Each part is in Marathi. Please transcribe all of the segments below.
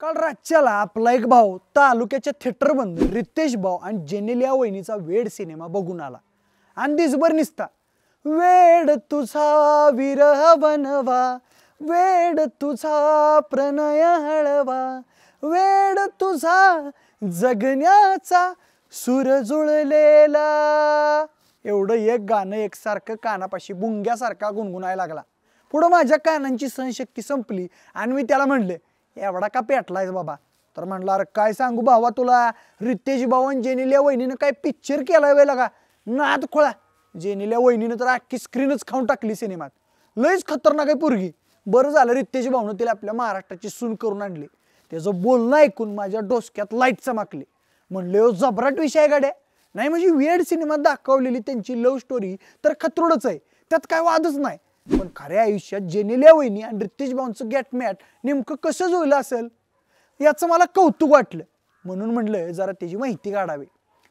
काल राज्याला आपला एक भाऊ तालुक्याच्या थिएटर बंद रितेश भाऊ आणि जेनेलिया वहिनीचा वेड सिनेमा बघून आला आणि दिसभर निसता वेड तुझा विरह बनवा वेड तुझा प्रणय हळवा वेड तुझा जगण्याचा सुर जुळलेला एवढं एक गाणं एकसारखं कानापाशी बुंग्यासारखा गुणगुणायला लागला पुढं माझ्या कानांची सहनशक्ती संपली आणि मी त्याला म्हणले एवढा का पेटलायस बाबा तर म्हणलं अरे काय सांगू भावा तुला रितेश भावन जेनिल्या वहिनीनं काय पिक्चर केलाय वेळेला का नाद खोळा जेनिल्या वहिनीनं तर अख्खी स्क्रीनच खाऊन टाकली सिनेमात लयच खतरनाक आहे पोरगी बरं झालं रितेश भाऊनं तिला आपल्या महाराष्ट्राची सून करून आणली त्याचं बोलणं ऐकून माझ्या डोसक्यात लाईट चमकली म्हणले हो जबराट विषय गाड्या नाही म्हणजे वेड सिनेमात दाखवलेली त्यांची लव्ह स्टोरी तर खतरूडच आहे त्यात काय वादच नाही पण खऱ्या आयुष्यात जेनेल्या वहिनी आणि रितेश भाऊंचं मॅट नेमकं कसं जुळलं असेल याचं मला कौतुक वाटलं म्हणून म्हटलं जरा त्याची माहिती काढावी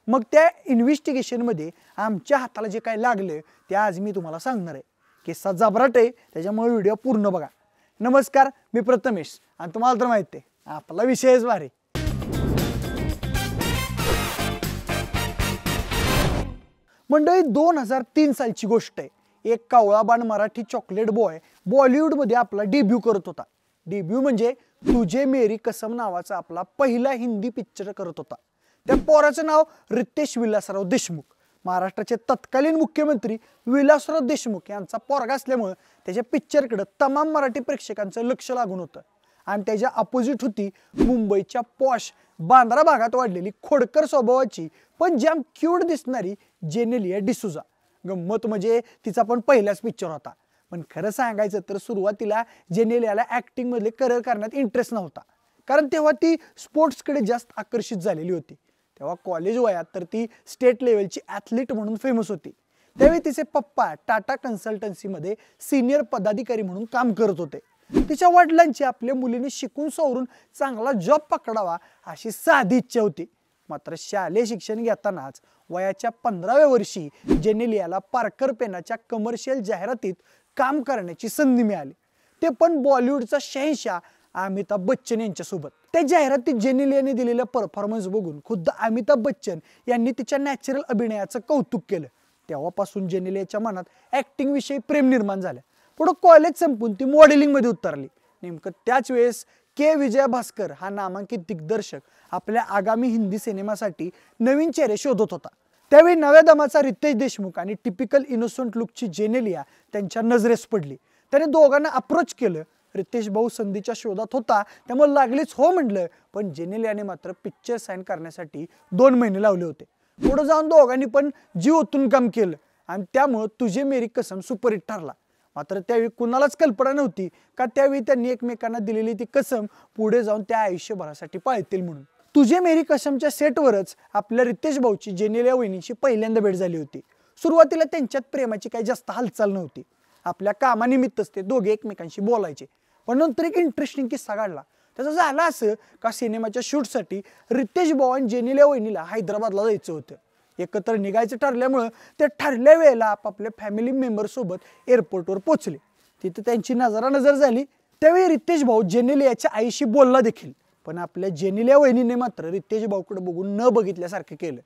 मग त्या इन्व्हेस्टिगेशनमध्ये आमच्या हाताला जे काय लागलं ते आज मी तुम्हाला सांगणार आहे किस्सा जबराट आहे त्याच्यामुळे व्हिडिओ पूर्ण बघा नमस्कार मी प्रथमेश आणि तुम्हाला तर माहिती आहे आपला विषयच भारी मंडळी दोन हजार तीन सालची गोष्ट आहे एक कावळाबाण मराठी चॉकलेट बॉय बॉलिवूडमध्ये आपला डेब्यू करत होता डेब्यू म्हणजे तुझे मेरी कसम नावाचा आपला पहिला हिंदी पिक्चर करत होता त्या पोराचं नाव रितेश विलासराव देशमुख महाराष्ट्राचे तत्कालीन मुख्यमंत्री विलासराव देशमुख यांचा पोरगा असल्यामुळं त्याच्या पिक्चरकडं तमाम मराठी प्रेक्षकांचं लक्ष लागून होतं आणि त्याच्या अपोजिट होती मुंबईच्या पॉश बांद्रा भागात वाढलेली खोडकर स्वभावाची पण जाम क्यूड दिसणारी जेनेलिया डिसुजा गंमत म्हणजे तिचा पण पहिलाच पिक्चर होता पण खरं सांगायचं तर सुरुवातीला जेनेलियाला मधले करिअर करण्यात इंटरेस्ट नव्हता कारण तेव्हा ती स्पोर्ट्सकडे जास्त आकर्षित झालेली होती तेव्हा कॉलेज वयात तर ती स्टेट लेवलची ॲथलीट म्हणून फेमस होती त्यावेळी तिचे पप्पा टाटा कन्सल्टन्सीमध्ये सिनियर पदाधिकारी म्हणून काम करत होते तिच्या वडिलांची आपल्या मुलीने शिकून सवरून चांगला जॉब पकडावा अशी साधी इच्छा होती मात्र शालेय शिक्षण घेतानाच वयाच्या पंधराव्या वर्षी जेनेलियाला पार्कर पेनाच्या कमर्शियल जाहिरातीत काम करण्याची संधी मिळाली ते पण बॉलिवूडचा शहशा अमिताभ बच्चन यांच्यासोबत त्या जाहिरातीत जेनेलियाने दिलेला परफॉर्मन्स बघून खुद्द अमिताभ बच्चन यांनी तिच्या नॅचरल अभिनयाचं कौतुक केलं तेव्हापासून जेनेलियाच्या याच्या मनात विषयी प्रेम निर्माण झालं पुढं कॉलेज संपून ती मॉडेलिंगमध्ये उतरली नेमकं त्याच वेळेस के विजय भास्कर हा नामांकित दिग्दर्शक आपल्या आगामी हिंदी सिनेमासाठी नवीन चेहरे शोधत होता त्यावेळी नव्या दमाचा रितेश देशमुख आणि टिपिकल इनोसंट लुकची जेनेलिया त्यांच्या नजरेस पडली त्याने दोघांना अप्रोच केलं रितेश भाऊ संधीच्या शोधात होता त्यामुळे लागलीच हो म्हटलं पण जेनेलियाने मात्र पिक्चर साईन करण्यासाठी दोन महिने लावले होते पुढे जाऊन दोघांनी पण जीव ओतून काम केलं आणि त्यामुळं तुझे मेरी कसम सुपरहिट ठरला मात्र त्यावेळी कुणालाच कल्पना नव्हती का त्यावेळी त्यांनी एकमेकांना दिलेली ती कसम पुढे जाऊन त्या आयुष्यभरासाठी पाळतील म्हणून तुझे मेरी कसमच्या सेटवरच आपल्या रितेश भाऊची जेनेलिया वहिनीशी पहिल्यांदा भेट झाली होती सुरुवातीला त्यांच्यात प्रेमाची काही जास्त हालचाल नव्हती आपल्या कामानिमित्तच ते दोघे एकमेकांशी बोलायचे पण नंतर एक इंटरेस्टिंग किस्सा काढला त्याचं झालं असं का सिनेमाच्या शूटसाठी रितेश भाऊ आणि जेनेलिया वहिनीला हैदराबादला जायचं होतं एकत्र निघायचं ठरल्यामुळं ते ठरल्या वेळेला आपापल्या फॅमिली मेंबरसोबत एअरपोर्टवर पोचले तिथं त्यांची नजरा नजर झाली त्यावेळी रितेश भाऊ जेनेलियाच्या याच्या आईशी बोलला देखील पण आपल्या जेनेल्या वहिनीने मात्र रितेश भाऊकडे बघून न बघितल्यासारखं केलं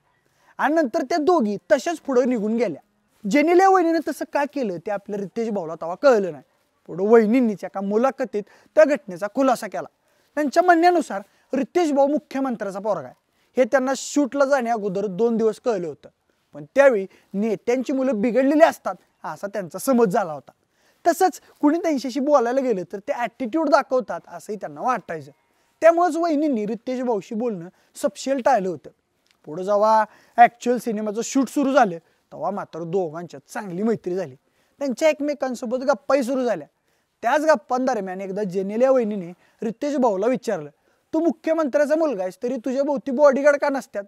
आणि नंतर त्या दोघी तशाच पुढे निघून गेल्या जेनेल्या वहिनीने तसं काय केलं ते आपल्या रितेश भाऊला तेव्हा कळलं नाही पुढं वहिनींनीच्या एका मुलाखतीत त्या घटनेचा खुलासा केला त्यांच्या म्हणण्यानुसार रितेश भाऊ मुख्यमंत्र्याचा पोरगा आहे हे त्यांना शूटला जाण्या अगोदर दोन दिवस कळलं होतं पण त्यावेळी नेत्यांची मुलं बिघडलेली असतात असा त्यांचा समज झाला होता तसंच कुणी त्यांच्याशी बोलायला गेलं तर ते ॲटिट्यूड दाखवतात असंही त्यांना वाटायचं त्यामुळेच वहिनींनी रितेश भाऊशी बोलणं सपशेल टाळलं होतं पुढं जेव्हा ॲक्च्युअल सिनेमाचं शूट सुरू झालं तेव्हा मात्र दोघांच्यात चांगली मैत्री झाली त्यांच्या एकमेकांसोबत गप्पाही सुरू झाल्या त्याच गप्पांदरम्यान एकदा जेनेल्या वहिनीने रितेश भाऊला विचारलं तू मुख्यमंत्र्याचा मुलगा आहेस तरी तुझ्या भोवती बॉडीगार्ड का नसतात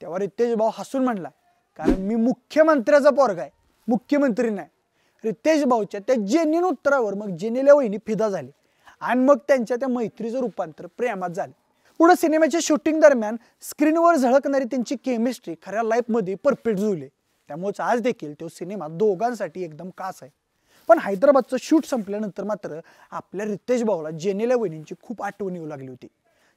तेव्हा रितेश भाऊ हसून म्हणला कारण मी मुख्यमंत्र्याचा पोरगा आहे मुख्यमंत्री नाही रितेश भाऊच्या त्या जेनीन उत्तरावर मग जेनेल्या वहिनी फिदा झाली आणि मग त्यांच्या त्या मैत्रीचं रूपांतर प्रेमात झालं पुढे सिनेमाच्या शूटिंग दरम्यान स्क्रीनवर झळकणारी त्यांची केमिस्ट्री खऱ्या लाईफमध्ये परफेक्ट झाली त्यामुळेच आज देखील तो सिनेमा दोघांसाठी एकदम कास आहे पण हैदराबादचं शूट संपल्यानंतर मात्र आपल्या रितेश भाऊला जेनेल्या वहिनींची खूप आठवण येऊ लागली होती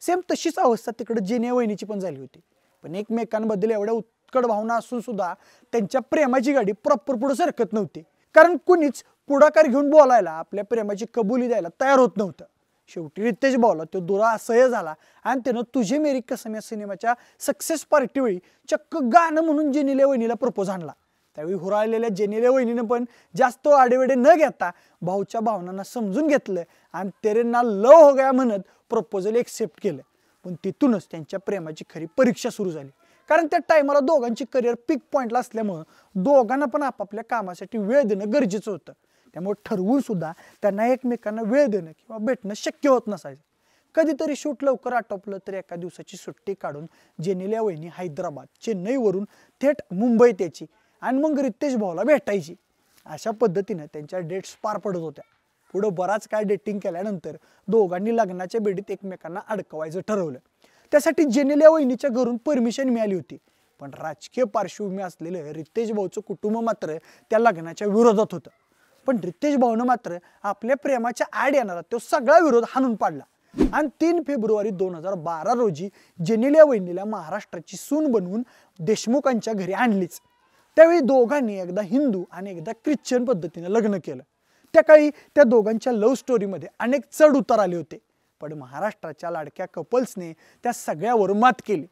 सेम तशीच अवस्था तिकडे जिने वहिनीची पण झाली होती पण एकमेकांबद्दल एवढ्या उत्कट भावना असून सुद्धा त्यांच्या प्रेमाची गाडी प्रॉपर पुढे सरकत नव्हती कारण कुणीच पुढाकार घेऊन बोलायला आपल्या प्रेमाची कबुली द्यायला तयार होत नव्हतं शेवटी रितेश बोला तो दुरा असह्य झाला आणि त्यानं तुझे मेरी कसम या सिनेमाच्या सक्सेस पार्टीवेळी चक्क गाणं म्हणून जेनिल्या वहिनीला प्रपोज आणला त्यावेळी हुराळलेल्या जेनेल्या वहिनीनं पण जास्त आडेवेडे न घेता भाऊच्या भावनांना समजून घेतलं आणि तेरेंना लव हो गया म्हणत प्रपोजल एक्सेप्ट केलं पण तिथूनच त्यांच्या प्रेमाची खरी परीक्षा सुरू झाली कारण त्या टायमाला दोघांची करिअर पिक पॉईंटला असल्यामुळं दोघांना पण आपापल्या कामासाठी वेळ देणं गरजेचं होतं त्यामुळे ठरवून सुद्धा त्यांना एकमेकांना वेळ देणं किंवा भेटणं शक्य होत नसायचं कधीतरी शूट लवकर आटोपलं तर एका दिवसाची सुट्टी काढून जेनेल्या वहिनी हैदराबाद चेन्नईवरून थेट मुंबईत यायची आणि मग रितेश भाऊला भेटायची अशा पद्धतीनं त्यांच्या डेट्स पार पडत होत्या पुढं बराच काय डेटिंग केल्यानंतर दोघांनी लग्नाच्या बेडीत एकमेकांना अडकवायचं ठरवलं त्यासाठी जेनेलिया वहिनीच्या घरून परमिशन मिळाली होती पण राजकीय पार्श्वभूमी असलेलं रितेश भाऊचं कुटुंब मात्र त्या लग्नाच्या विरोधात होतं पण रितेश भाऊनं मात्र आपल्या प्रेमाच्या आड येणारा तो सगळा विरोध हाणून पाडला आणि तीन फेब्रुवारी दोन हजार बारा रोजी जेनेलिया वहिनीला महाराष्ट्राची सून बनवून देशमुखांच्या घरी आणलीच त्यावेळी दोघांनी एकदा हिंदू आणि एकदा ख्रिश्चन पद्धतीने लग्न केलं त्या काळी त्या दोघांच्या लव्ह स्टोरीमध्ये अनेक चढ उतार आले होते पण महाराष्ट्राच्या लाडक्या कपल्सने त्या सगळ्यावर मात केली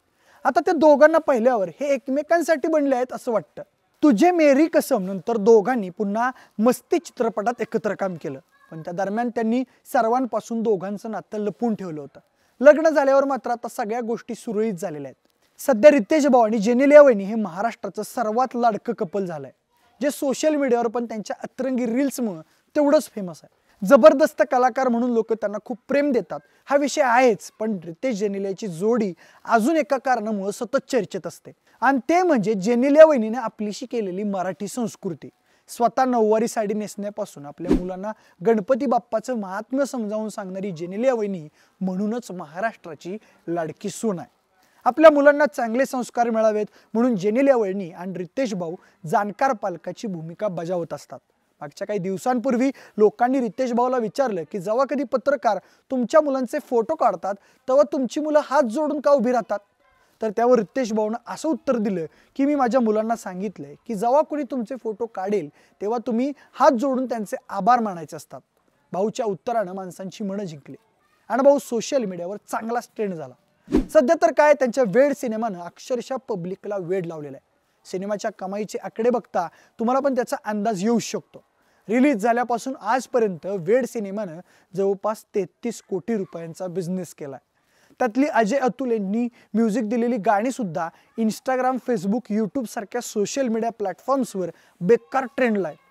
आता त्या दोघांना पहिल्यावर हे एकमेकांसाठी बनले आहेत असं वाटतं तुझे मेरी कसम नंतर दोघांनी पुन्हा मस्ती चित्रपटात एकत्र काम केलं पण त्या दरम्यान त्यांनी सर्वांपासून दोघांचं नातं लपून ठेवलं होतं लग्न झाल्यावर मात्र आता सगळ्या गोष्टी सुरळीत झालेल्या आहेत सध्या रितेश भाऊ आणि जेनेलिया वहिनी हे महाराष्ट्राचं सर्वात लाडकं कपल झालंय जे सोशल मीडियावर पण त्यांच्या अतरंगी रील्समुळं तेवढंच फेमस आहे जबरदस्त कलाकार म्हणून लोक त्यांना खूप प्रेम देतात हा विषय आहेच पण रितेश जेनेलियाची जोडी अजून एका कारणामुळे सतत चर्चेत असते आणि ते म्हणजे जेनेल्या वहिनीने आपलीशी केलेली मराठी संस्कृती स्वतः नऊवारी साडी नेसण्यापासून आपल्या मुलांना गणपती बाप्पाचं महात्म्य समजावून सांगणारी जेनेलिया वहिनी म्हणूनच महाराष्ट्राची लाडकी सून आहे आपल्या मुलांना चांगले संस्कार मिळावेत म्हणून जेनेलिया वहिनी आणि रितेश भाऊ जाणकार पालकाची भूमिका बजावत असतात मागच्या काही दिवसांपूर्वी लोकांनी रितेश भाऊला विचारलं की जेव्हा कधी पत्रकार तुमच्या मुलांचे फोटो काढतात तेव्हा तुमची मुलं हात जोडून का उभी राहतात तर त्यावर रितेश भाऊनं असं उत्तर दिलं की मी माझ्या मुलांना सांगितलंय की जेव्हा कोणी तुमचे फोटो काढेल तेव्हा तुम्ही हात जोडून त्यांचे आभार मानायचे असतात भाऊच्या उत्तरानं माणसांची मनं जिंकली आणि भाऊ सोशल मीडियावर चांगलाच ट्रेंड झाला सध्या तर काय त्यांच्या वेड सिनेमानं अक्षरशः पब्लिकला वेड लावलेला आहे सिनेमाच्या कमाईचे आकडे बघता तुम्हाला पण त्याचा अंदाज येऊ शकतो रिलीज झाल्यापासून आजपर्यंत वेड सिनेमानं जवळपास तेहतीस कोटी रुपयांचा बिझनेस केला त्यातली अजय अतुल यांनी म्युझिक दिलेली गाणीसुद्धा इंस्टाग्राम फेसबुक यूट्यूबसारख्या सोशल मीडिया प्लॅटफॉर्म्सवर बेकार ट्रेंडला आहे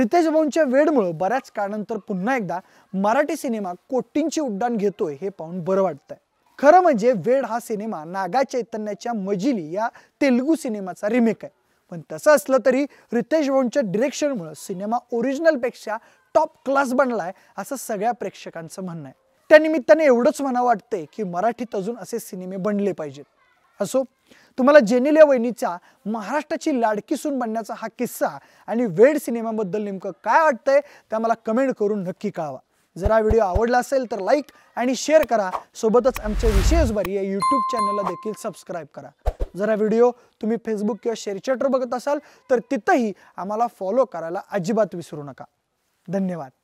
रितेश भाऊंच्या वेडमुळं बऱ्याच काळानंतर पुन्हा एकदा मराठी सिनेमा कोटींची उड्डाण घेतोय हे पाहून बरं वाटतंय खरं म्हणजे वेड हा सिनेमा नागा चैतन्याच्या मजिली या तेलुगू सिनेमाचा रिमेक आहे पण तसं असलं तरी रितेश भाऊंच्या डिरेक्शनमुळं सिनेमा ओरिजिनलपेक्षा टॉप क्लास बनला आहे असं सगळ्या प्रेक्षकांचं म्हणणं आहे त्यानिमित्ताने एवढंच म्हणा वाटतंय की मराठीत अजून असे सिनेमे बनले पाहिजेत असो तुम्हाला जेनेलिया वहिनीचा महाराष्ट्राची लाडकी सून बनण्याचा हा किस्सा आणि वेड सिनेमाबद्दल नेमकं काय वाटतंय ते मला कमेंट करून नक्की कळवा जर हा व्हिडिओ आवडला असेल तर लाईक आणि शेअर करा सोबतच आमच्या विशेष बरी या यूट्यूब चॅनलला देखील सबस्क्राईब करा जरा व्हिडिओ तुम्ही फेसबुक किंवा शेअरचॅटवर बघत असाल तर तिथंही आम्हाला फॉलो करायला अजिबात विसरू नका धन्यवाद